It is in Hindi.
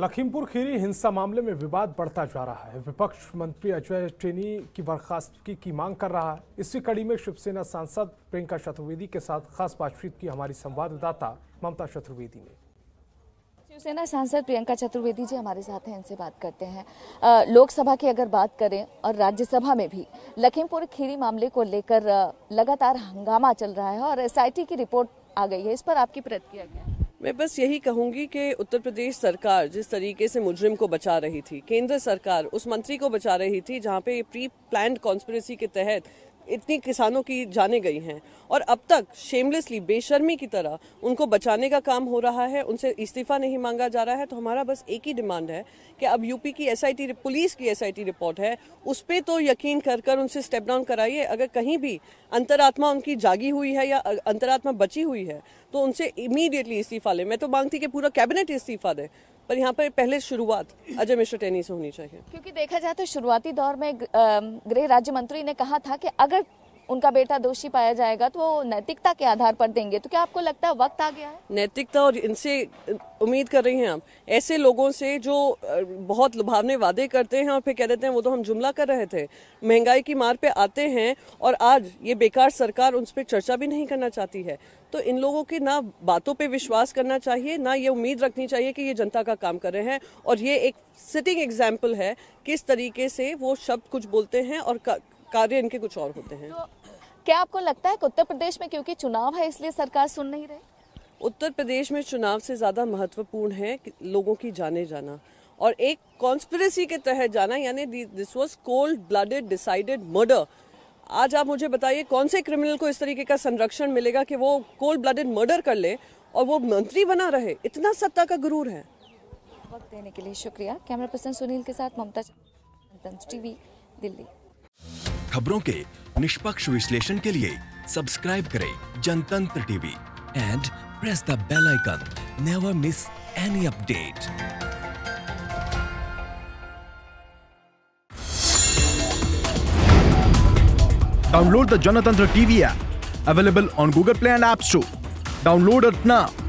लखीमपुर खीरी हिंसा मामले में विवाद बढ़ता जा रहा है विपक्ष मंत्री अजय टेनी की बर्खास्तगी की मांग कर रहा है इसी कड़ी में शिवसेना सांसद प्रियंका चतुर्वेदी के साथ खास बातचीत की हमारी संवाददाता ममता चतुर्वेदी ने शिवसेना सांसद प्रियंका चतुर्वेदी जी हमारे साथ हैं इनसे बात करते हैं लोकसभा की अगर बात करें और राज्यसभा में भी लखीमपुर खीरी मामले को लेकर लगातार हंगामा चल रहा है और एस की रिपोर्ट आ गई है इस पर आपकी प्रतिक्रिया क्या है मैं बस यही कहूंगी कि उत्तर प्रदेश सरकार जिस तरीके से मुजरिम को बचा रही थी केंद्र सरकार उस मंत्री को बचा रही थी जहां पे प्री प्लान कॉन्स्परेसी के तहत इतनी किसानों की जाने गई हैं और अब तक शेमलेसली बेशर्मी की तरह उनको बचाने का काम हो रहा है उनसे इस्तीफा नहीं मांगा जा रहा है तो हमारा बस एक ही डिमांड है कि अब यूपी की एसआईटी पुलिस की एसआईटी रिपोर्ट है उस पर तो यकीन कर कर उनसे स्टेप डाउन कराइए अगर कहीं भी अंतरात्मा उनकी जागी हुई है या अंतरात्मा बची हुई है तो उनसे इमीडिएटली इस्तीफा लें मैं तो मांगती कि पूरा कैबिनेट इस्तीफा दे पर यहाँ पर पहले शुरुआत अजय मिश्र टेनी से होनी चाहिए क्योंकि देखा जाए तो शुरुआती दौर में गृह राज्य मंत्री ने कहा था कि अगर उनका बेटा दोषी पाया जाएगा तो वो नैतिकता के आधार पर देंगे तो क्या आपको लगता है वक्त आ गया है नैतिकता और इनसे उम्मीद कर रही हैं हम ऐसे लोगों से जो बहुत लुभावने वादे करते हैं और फिर कह देते हैं वो तो हम जुमला कर रहे थे महंगाई की मार पे आते हैं और आज ये बेकार सरकार उन पर चर्चा भी नहीं करना चाहती है तो इन लोगों के ना बातों पे विश्वास करना चाहिए ना ये उम्मीद रखनी चाहिए कि ये जनता का काम कर रहे हैं और ये एक सिटिंग एग्जाम्पल है किस तरीके से वो शब्द कुछ बोलते हैं और कार्य इनके कुछ और होते हैं तो क्या आपको लगता है कि उत्तर प्रदेश में क्योंकि चुनाव है इसलिए सरकार सुन नहीं रही उत्तर प्रदेश में चुनाव से ज़्यादा महत्वपूर्ण है लोगों की जाने जाना और एक कॉन्स्परेसी के तहत जाना यानी this was cold blooded decided murder आज आप मुझे बताइए कौन से क्रिमिनल को इस तरीके का संरक्षण मिलेगा कि वो कोल्ड ब्लडेड मर्डर कर ले और वो मंत्री बना रहे इतना सत्ता का गुरूर है वक्त देने के लिए शुक्रिया कैमरा पर्सन सुनील के साथ ममता टीवी दिल्ली खबरों के निष्पक्ष विश्लेषण के लिए सब्सक्राइब करें Jantantra TV and press the bell icon never miss any update download the Jantantra TV app available on Google Play and app store download it now